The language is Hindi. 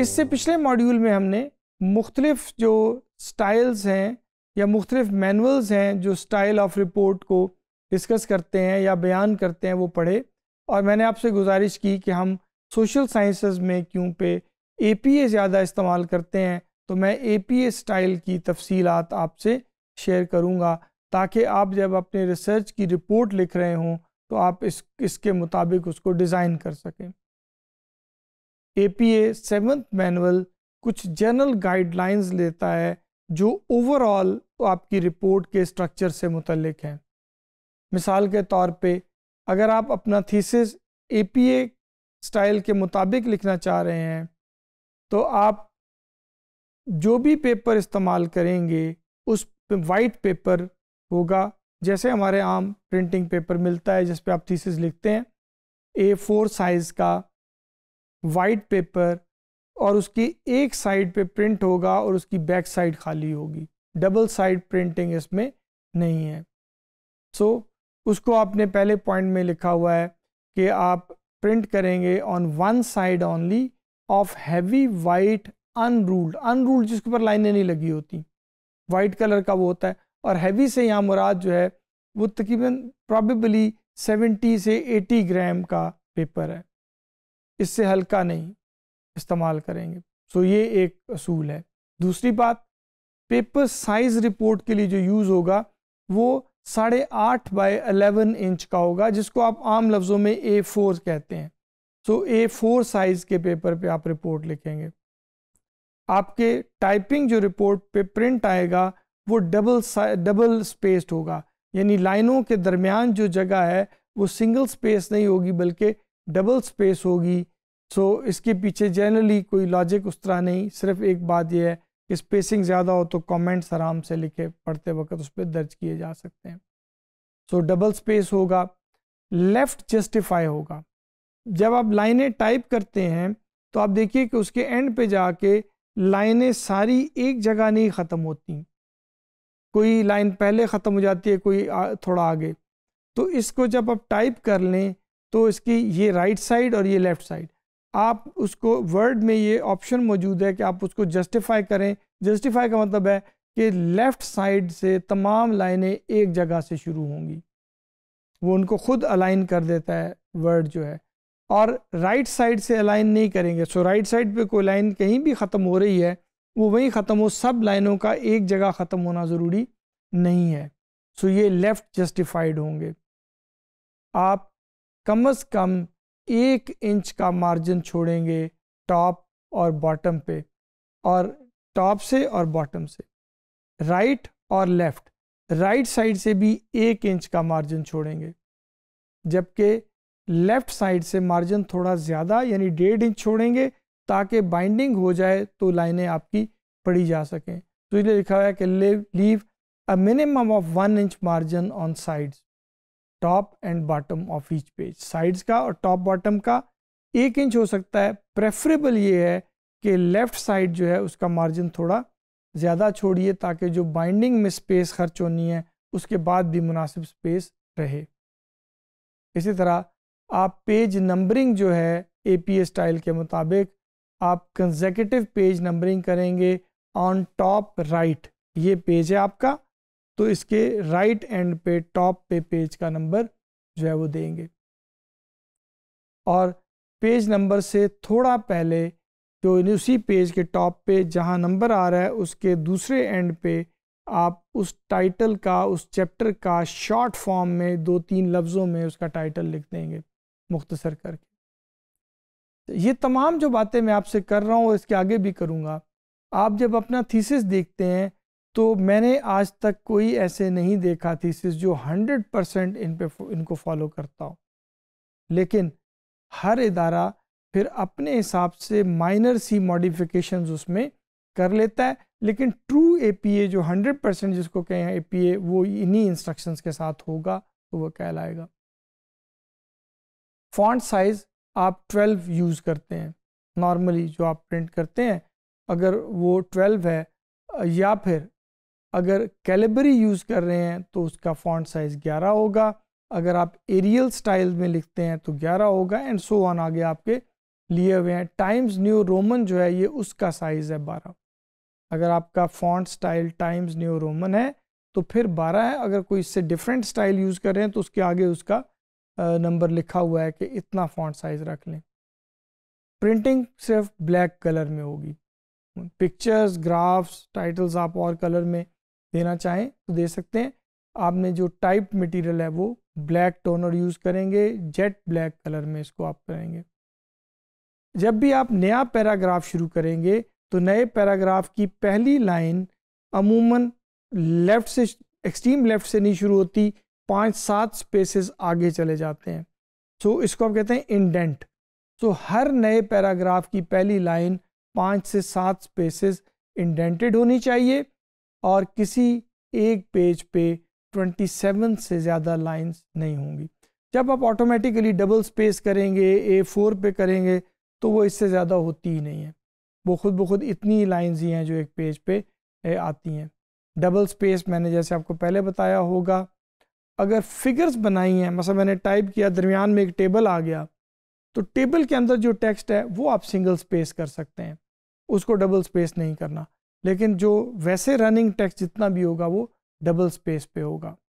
इससे पिछले मॉड्यूल में हमने मुख्तलिफ जो स्टाइल्स हैं या मुख्तलिफ मैनुअल्स हैं जो स्टाइल ऑफ रिपोर्ट को डिस्कस करते हैं या बयान करते हैं वो पढ़े और मैंने आपसे गुजारिश की कि हम सोशल साइंसेस में क्यों पे ए ज़्यादा इस्तेमाल करते हैं तो मैं ए स्टाइल की तफसीलात आपसे शेयर करूँगा ताकि आप जब अपने रिसर्च की रिपोर्ट लिख रहे हों तो आप इस इसके मुताबिक उसको डिज़ाइन कर सकें एपीए सेवन्थ मैनुअल कुछ जनरल गाइडलाइंस लेता है जो ओवरऑल आपकी रिपोर्ट के स्ट्रक्चर से मुतलक हैं मिसाल के तौर पे अगर आप अपना थीसिस एपीए स्टाइल के मुताबिक लिखना चाह रहे हैं तो आप जो भी पेपर इस्तेमाल करेंगे उस वाइट पेपर होगा जैसे हमारे आम प्रिंटिंग पेपर मिलता है जिस पे आप थीसिस लिखते हैं ए फोर साइज़ का वाइट पेपर और उसकी एक साइड पे प्रिंट होगा और उसकी बैक साइड खाली होगी डबल साइड प्रिंटिंग इसमें नहीं है सो so, उसको आपने पहले पॉइंट में लिखा हुआ है कि आप प्रिंट करेंगे on one side only of heavy white unruled unruled जिसके ऊपर लाइनें नहीं लगी होती वाइट कलर का वो होता है और हैवी से यहाँ मुराद जो है वो तकरीबन प्रॉबेबली 70 से 80 ग्राम का पेपर है इससे हल्का नहीं इस्तेमाल करेंगे सो so ये एक असूल है दूसरी बात पेपर साइज़ रिपोर्ट के लिए जो यूज़ होगा वो साढ़े आठ बाई अलेवन इंच का होगा जिसको आप आम लफ्ज़ों में ए फोर कहते हैं सो ए फोर साइज़ के पेपर पे आप रिपोर्ट लिखेंगे आपके टाइपिंग जो रिपोर्ट पे प्रिंट आएगा वो डबल डबल स्पेस्ड होगा यानी लाइनों के दरमियान जो जगह है वो सिंगल स्पेस नहीं होगी बल्कि डबल स्पेस होगी सो so, इसके पीछे जनरली कोई लॉजिक उस तरह नहीं सिर्फ एक बात यह है कि स्पेसिंग ज़्यादा हो तो कमेंट्स आराम से लिखे पढ़ते वक्त उस पर दर्ज किए जा सकते हैं सो डबल स्पेस होगा लेफ़्ट जस्टिफाई होगा जब आप लाइनें टाइप करते हैं तो आप देखिए कि उसके एंड पे जाके लाइनें सारी एक जगह नहीं ख़त्म होती कोई लाइन पहले ख़त्म हो जाती है कोई थोड़ा आगे तो इसको जब आप टाइप कर लें तो इसकी ये राइट साइड और ये लेफ़्ट साइड आप उसको वर्ड में ये ऑप्शन मौजूद है कि आप उसको जस्टिफाई करें जस्टिफाई का मतलब है कि लेफ़्ट साइड से तमाम लाइनें एक जगह से शुरू होंगी वो उनको खुद अलाइन कर देता है वर्ड जो है और राइट साइड से अलाइन नहीं करेंगे सो राइट साइड पे कोई लाइन कहीं भी ख़त्म हो रही है वो वहीं ख़त्म हो सब लाइनों का एक जगह ख़त्म होना ज़रूरी नहीं है सो ये लेफ़्ट जस्टिफाइड होंगे आप कम से कम एक इंच का मार्जिन छोड़ेंगे टॉप और बॉटम पे और टॉप से और बॉटम से राइट और लेफ्ट राइट साइड से भी एक इंच का मार्जिन छोड़ेंगे जबकि लेफ्ट साइड से मार्जिन थोड़ा ज़्यादा यानी डेढ़ इंच छोड़ेंगे ताकि बाइंडिंग हो जाए तो लाइनें आपकी पड़ी जा सकें तो इसलिए लिखा हुआ है कि leave a minimum of one inch margin on sides top and bottom of each page sides का और टॉप बॉटम का एक इंच हो सकता है प्रेफरेबल ये है कि लेफ़्ट साइड जो है उसका मार्जिन थोड़ा ज़्यादा छोड़िए ताकि जो बाइंडिंग में स्पेस खर्च होनी है उसके बाद भी मुनासिब स्पेस रहे इसी तरह आप पेज नंबरिंग जो है ए स्टाइल के मुताबिक आप कंजेकेटिव पेज नंबरिंग करेंगे ऑन टॉप राइट ये पेज है आपका तो इसके राइट एंड पे टॉप पे पेज का नंबर जो है वो देंगे और पेज नंबर से थोड़ा पहले जो उसी पेज के टॉप पे जहाँ नंबर आ रहा है उसके दूसरे एंड पे आप उस टाइटल का उस चैप्टर का शॉर्ट फॉर्म में दो तीन लफ्ज़ों में उसका टाइटल लिख देंगे मुख्तसर करके ये तमाम जो बातें मैं आपसे कर रहा हूँ और इसके आगे भी करूँगा आप जब अपना थीसिस देखते हैं तो मैंने आज तक कोई ऐसे नहीं देखा थीसिस जो 100 परसेंट इन पे इनको फॉलो करता हो लेकिन हर इदारा फिर अपने हिसाब से माइनर सी मॉडिफिकेशंस उसमें कर लेता है लेकिन ट्रू ए जो 100 परसेंट जिसको कहें ए वो इन्हीं इंस्ट्रक्शंस के साथ होगा तो वह कहलाएगा फॉन्ट साइज़ आप 12 यूज़ करते हैं नॉर्मली जो आप प्रिंट करते हैं अगर वो 12 है या फिर अगर कैलेबरी यूज़ कर रहे हैं तो उसका फॉन्ट साइज़ 11 होगा अगर आप एरियल स्टाइल में लिखते हैं तो 11 होगा एंड सो ऑन आगे आपके लिए हुए हैं टाइम्स न्यू रोमन जो है ये उसका साइज़ है 12 अगर आपका font style Times New Roman है तो फिर 12 है अगर कोई इससे डिफरेंट स्टाइल यूज़ कर रहे हैं तो उसके आगे उसका नंबर लिखा हुआ है कि इतना फॉन्ट साइज़ रख लें प्रिंटिंग सिर्फ ब्लैक कलर में होगी पिक्चर्स ग्राफ्स टाइटल्स आप और कलर में देना चाहें तो दे सकते हैं आपने जो टाइप मटेरियल है वो ब्लैक टोनर यूज़ करेंगे जेट ब्लैक कलर में इसको आप करेंगे जब भी आप नया पैराग्राफ शुरू करेंगे तो नए पैराग्राफ की पहली लाइन अमूमन लेफ़्ट से एक्सट्रीम लेफ़्ट से नहीं शुरू होती पाँच सात स्पेसेस आगे चले जाते हैं सो so, इसको आप कहते हैं इंडेंट सो so, हर नए पैराग्राफ की पहली लाइन पाँच से सात स्पेसेस इंडेंटेड होनी चाहिए और किसी एक पेज पे 27 से ज़्यादा लाइंस नहीं होंगी जब आप ऑटोमेटिकली डबल स्पेस करेंगे ए फोर पर करेंगे तो वो इससे ज़्यादा होती ही नहीं है वो खुद ब खुद इतनी लाइंस ही हैं जो एक पेज पे आती हैं डबल स्पेस मैंने जैसे आपको पहले बताया होगा अगर फिगर्स बनाई हैं मसा मतलब मैंने टाइप किया दरमियान में एक टेबल आ गया तो टेबल के अंदर जो टेक्स्ट है वो आप सिंगल स्पेस कर सकते हैं उसको डबल स्पेस नहीं करना लेकिन जो वैसे रनिंग टेक्स्ट जितना भी होगा वो डबल स्पेस पे होगा